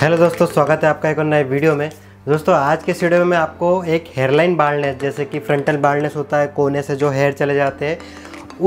hello दोस्तों स्वागत है आपका एक और नए वीडियो में दोस्तों आज के वीडियो में मैं आपको एक हेयरलाइन बाल्डनेस जैसे कि फ्रंटल बाल्डनेस होता है कोने से जो हेयर चले जाते हैं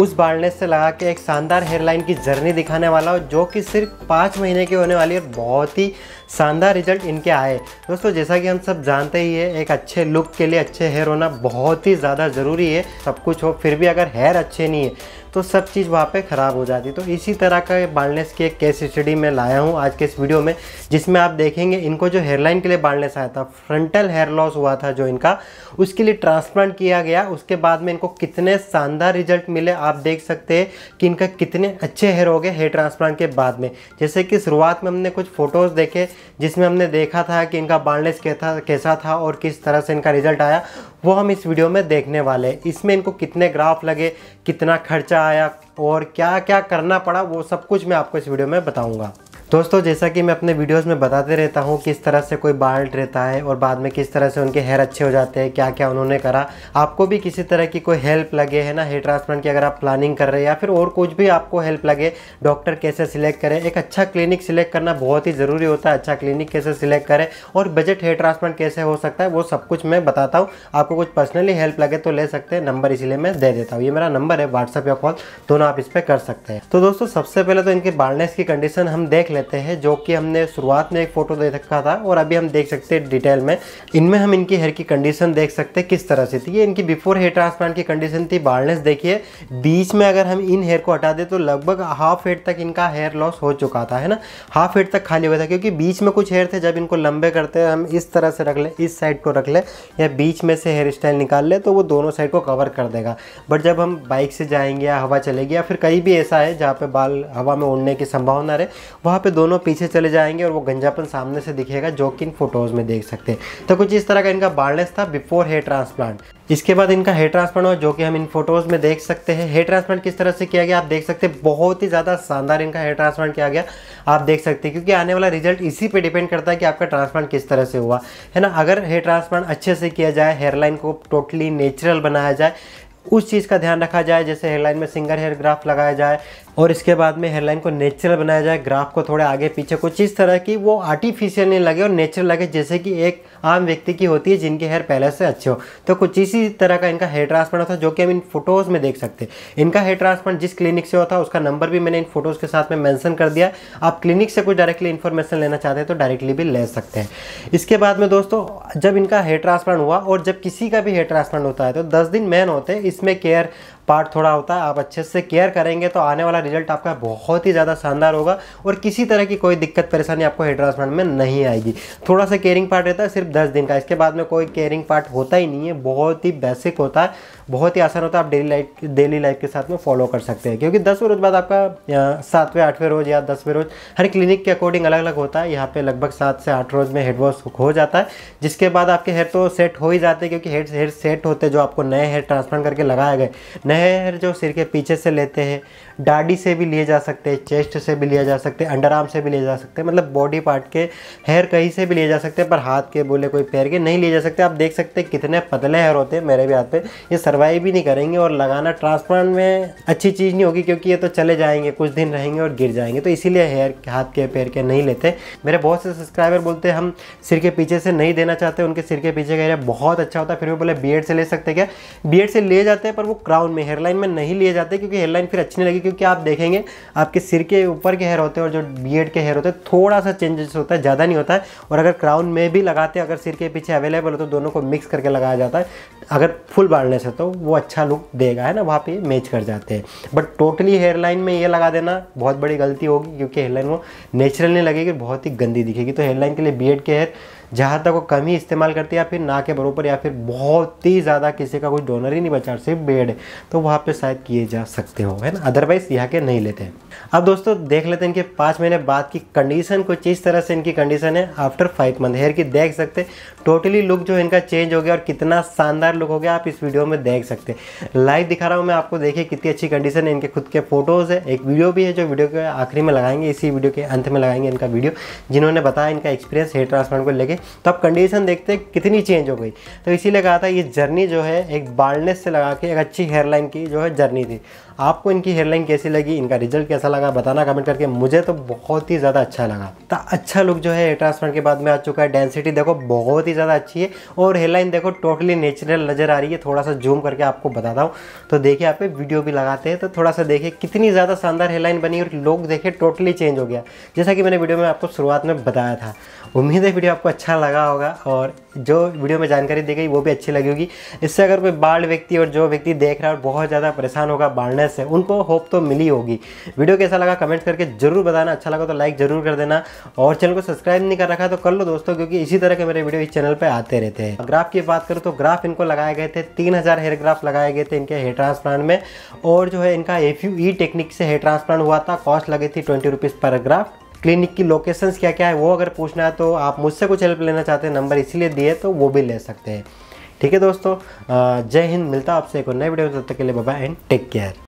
उस बाल्डनेस से लगा के एक शानदार हेयरलाइन की जर्नी दिखाने वाला हूँ जो कि सिर्फ पाँच महीने की होने वाली है बहुत ही शानदार रिजल्ट इनके आए दोस्तों जैसा कि हम सब जानते ही है एक अच्छे लुक के लिए अच्छे हेयर होना बहुत ही ज़्यादा ज़रूरी है सब कुछ हो फिर भी अगर हेयर अच्छे नहीं है तो सब चीज़ वहाँ पे ख़राब हो जाती तो इसी तरह का बालनेस की एक केस स्टडी मैं लाया हूँ आज के इस वीडियो में जिसमें आप देखेंगे इनको जो हेयरलाइन के लिए बालनेस आया था फ्रंटल हेयर लॉस हुआ था जो इनका उसके लिए ट्रांसप्लांट किया गया उसके बाद में इनको कितने शानदार रिजल्ट मिले आप देख सकते हैं कि इनका कितने अच्छे हेयर हो गए हेयर ट्रांसप्लांट के बाद में जैसे कि शुरुआत में हमने कुछ फ़ोटोज़ देखे जिसमें हमने देखा था कि इनका बार्नलेस कैसा कैसा था और किस तरह से इनका रिजल्ट आया वो हम इस वीडियो में देखने वाले हैं इसमें इनको कितने ग्राफ लगे कितना खर्चा आया और क्या क्या करना पड़ा वो सब कुछ मैं आपको इस वीडियो में बताऊँगा दोस्तों जैसा कि मैं अपने वीडियोस में बताते रहता हूँ किस तरह से कोई बाल्ट रहता है और बाद में किस तरह से उनके हेयर अच्छे हो जाते हैं क्या क्या उन्होंने करा आपको भी किसी तरह की कोई हेल्प लगे है ना हेयर ट्रांसप्लांट की अगर आप प्लानिंग कर रहे हैं या फिर और कुछ भी आपको हेल्प लगे डॉक्टर कैसे सिलेक्ट करें एक अच्छा क्लिनिक सिलेक्ट करना बहुत ही ज़रूरी होता है अच्छा क्लिनिक कैसे सिलेक्ट करें और बजट हेयर ट्रांसप्लांट कैसे हो सकता है वो सब कुछ मैं बताता हूँ आपको कुछ पर्सनली हेल्प लगे तो ले सकते हैं नंबर इसीलिए मैं दे देता हूँ ये मेरा नंबर है व्हाट्सअप या कॉल दोनों आप इस पर कर सकते हैं तो दोस्तों सबसे पहले तो इनके बालनेस की कंडीशन हम देख लें लेते हैं जो कि हमने शुरुआत में एक फ़ोटो दे रखा था और अभी हम देख सकते हैं डिटेल में इनमें हम इनकी हेयर की कंडीशन देख सकते हैं किस तरह से थी ये इनकी बिफोर हेयर ट्रांसप्लांट की कंडीशन थी बार्नेस देखिए बीच में अगर हम इन हेयर को हटा दें तो लगभग हाफ हेड तक इनका हेयर लॉस हो चुका था है ना हाफ हेड तक खाली हुआ था क्योंकि बीच में कुछ हेयर थे जब इनको लंबे करते हैं हम इस तरह से रख लें इस साइड को रख लें या बीच में से हेयर स्टाइल निकाल लें तो वो दोनों साइड को कवर कर देगा बट जब हम बाइक से जाएंगे या हवा चलेगी या फिर कहीं भी ऐसा है जहाँ पे बाल हवा में उड़ने की संभावना रहे वहाँ पे पे दोनों पीछे चले जाएंगे और वो गंजापन सामने से दिखेगा जो कि इन फोटोज़ में देख सकते हैं तो कुछ इस तरह का इनका बार्डलेस था बिफोर हेयर ट्रांसप्लांट इसके बाद इनका हेयर ट्रांसप्लांट हुआ जो कि हम इन फोटोज़ में देख सकते हैं हेयर ट्रांसप्लांट किस तरह से किया गया आप देख सकते हैं बहुत ही ज़्यादा शानदार इनका हेयर ट्रांसप्लांट किया गया आप देख सकते हैं क्योंकि आने वाला रिजल्ट इसी पे डिपेंड करता है कि आपका ट्रांसप्लांट किस तरह से हुआ है ना अगर हेयर ट्रांसप्लांट अच्छे से किया जाए हेयरलाइन को टोटली नेचुरल बनाया जाए उस चीज़ का ध्यान रखा जाए जैसे हेयरलाइन में सिंगल हेयर ग्राफ लगाया जाए और इसके बाद में हेयरलाइन को नेचुरल बनाया जाए ग्राफ को थोड़े आगे पीछे कुछ इस तरह की वो आर्टिफिशियल नहीं लगे और नेचुरल लगे जैसे कि एक आम व्यक्ति की होती है जिनके हेयर पहले से अच्छे हो तो कुछ इसी तरह का इनका हेयर ट्रांसप्लांट होता है जो कि हम इन फोटोज़ में देख सकते हैं इनका हेयर ट्रांसप्लांट जिस क्लिनिक से होता है उसका नंबर भी मैंने इन फोटोज़ के साथ में मैंसन कर दिया आप क्लिनिक से कुछ डायरेक्टली इन्फॉर्मेशन लेना चाहते हैं तो डायरेक्टली भी ले सकते हैं इसके बाद में दोस्तों जब इनका हेयर ट्रांसप्लांट हुआ और जब किसी का भी हेयर ट्रांसप्लांट होता है तो दस दिन मैन होते हैं इसमें केयर पार्ट थोड़ा होता है आप अच्छे से केयर करेंगे तो आने वाला रिजल्ट आपका बहुत ही ज़्यादा शानदार होगा और किसी तरह की कोई दिक्कत परेशानी आपको हेयर ट्रांसप्लांट में नहीं आएगी थोड़ा सा केयरिंग पार्ट रहता है सिर्फ दस दिन का इसके बाद में कोई केयरिंग पार्ट होता ही नहीं है बहुत ही बेसिक होता है बहुत ही आसान होता है आप डेली लाइफ डेली लाइफ के साथ में फॉलो कर सकते हैं क्योंकि दसवें रोज़ बाद आपका सातवें आठवें रोज़ या दसवें रोज़ हर क्लिनिक के अकॉर्डिंग अलग अलग होता है यहाँ पे लगभग सात से आठ रोज़ में हेड वॉश हो जाता है जिसके बाद आपके हेयर तो सेट हो ही जाते हैं क्योंकि हेयर हेयर सेट होते जो आपको नए हेयर ट्रांसप्लांट करके लगाए गए नए पैर जो सिर के पीछे से लेते हैं डाडी से भी लिए जा सकते हैं चेस्ट से भी लिया जा सकते हैं अंडर आर्म से भी लिए जा सकते हैं मतलब बॉडी पार्ट के हेयर कहीं से भी लिए जा सकते हैं पर हाथ के बोले कोई पैर के नहीं लिए जा सकते आप देख सकते हैं कितने पतले हेयर होते हैं मेरे भी हाथ पे ये सर्वाइव भी नहीं करेंगे और लगाना ट्रांसप्लांट में अच्छी चीज़ नहीं होगी क्योंकि ये तो चले जाएंगे कुछ दिन रहेंगे और गिर जाएंगे तो इसीलिए हेयर हाथ के पैर के नहीं लेते मेरे बहुत से सब्सक्राइबर बोलते हैं हम सिर के पीछे से नहीं देना चाहते उनके सिर के पीछे का एरिया बहुत अच्छा होता है फिर वो बोले बी से ले सकते क्या बी से ले जाते हैं पर वो क्राउन में में हेयरलाइन में नहीं लिए जाते क्योंकि हेयरलाइन फिर अच्छी नहीं लगी क्योंकि आप देखेंगे आपके सिर के ऊपर के हेयर होते हैं और जो बियड के हेयर होते हैं थोड़ा सा चेंजेस होता है ज़्यादा नहीं होता है और अगर क्राउन में भी लगाते अगर सिर के पीछे अवेलेबल हो तो दोनों को मिक्स करके लगाया जाता है अगर फुल बाढ़ने से तो वो अच्छा लुक देगा है ना वहाँ पर मैच कर जाते हैं बट टोटली हेयरलाइन में ये लगा देना बहुत बड़ी गलती होगी क्योंकि हेयरलाइन वो नेचुरल नहीं लगेगी बहुत ही गंदी दिखेगी तो हेयरलाइन के लिए बी के हेयर जहाँ तक वो कम ही इस्तेमाल करती है या फिर ना के बरोबर या फिर बहुत ही ज़्यादा किसी का कोई डोनर ही नहीं बचा सिर्फ बेड है तो वहाँ पर शायद किए जा सकते हो है ना अदरवाइज यहाँ के नहीं लेते हैं अब दोस्तों देख लेते हैं इनके पाँच महीने बाद की कंडीशन कुछ इस तरह से इनकी कंडीशन है आफ्टर फाइव मंथ हेयर की देख सकते टोटली लुक जो इनका चेंज हो गया और कितना शानदार लुक हो गया आप इस वीडियो में देख सकते लाइव दिखा रहा हूँ मैं आपको देखिए कितनी अच्छी कंडीशन है इनके खुद के फोटोज़ है एक वीडियो भी है जो वीडियो के आखिरी में लगाएंगे इसी वीडियो के अंत में लगाएंगे इनका वीडियो जिन्होंने बताया इनका एक्सपीरियंस हेयर ट्रांसप्लांट को लेकर तो आप कंडीशन देखते हैं कितनी चेंज हो गई तो इसीलिए कहा था ये जर्नी जो है एक बाल्डनेस से लगा के एक अच्छी हेयरलाइन की जो है जर्नी थी आपको इनकी हेयरलाइन कैसी लगी इनका रिजल्ट कैसा लगा बताना कमेंट करके मुझे तो बहुत ही ज़्यादा अच्छा लगा तो अच्छा लुक जो है हेयर ट्रांसप्लांट के बाद में आ चुका है डेंसिटी देखो बहुत ही ज़्यादा अच्छी है और हेयरलाइन देखो टोटली नेचुरल नज़र आ रही है थोड़ा सा जूम करके आपको बताता हूँ तो देखिए आप वीडियो भी लगाते हैं तो थोड़ा सा देखिए कितनी ज़्यादा शानदार हेयरलाइन बनी और लोग देखे टोटली चेंज हो गया जैसा कि मैंने वीडियो में आपको शुरुआत में बताया था उम्मीद है वीडियो आपको अच्छा अच्छा लगा होगा और जो वीडियो में जानकारी दी गई वो भी अच्छी लगी होगी इससे अगर कोई बाढ़ व्यक्ति और जो व्यक्ति देख रहा है और बहुत ज़्यादा परेशान होगा बाढ़ने से उनको होप तो मिली होगी वीडियो कैसा लगा कमेंट करके जरूर बताना अच्छा लगा तो लाइक जरूर कर देना और चैनल को सब्सक्राइब नहीं कर रखा तो कर लो दोस्तों क्योंकि इसी तरह के मेरे वीडियो इस चैनल पर आते रहते हैं ग्राफ की बात करूँ तो ग्राफ इनको लगाए गए थे तीन हेयर ग्राफ लगाए गए थे इनके हेयर ट्रांसप्लांट में और जो है इनका एफ e टेक्निक से हेयर ट्रांसप्लांट हुआ था कॉस्ट लगी थी ट्वेंटी रुपीज़ पर ग्राफ क्लिनिक की लोकेशंस क्या क्या है वो अगर पूछना है तो आप मुझसे कुछ हेल्प लेना चाहते हैं नंबर इसीलिए दिए तो वो भी ले सकते हैं ठीक है दोस्तों जय हिंद मिलता है आपसे एक और नए वीडियो में तब तक के लिए बाबा एंड टेक केयर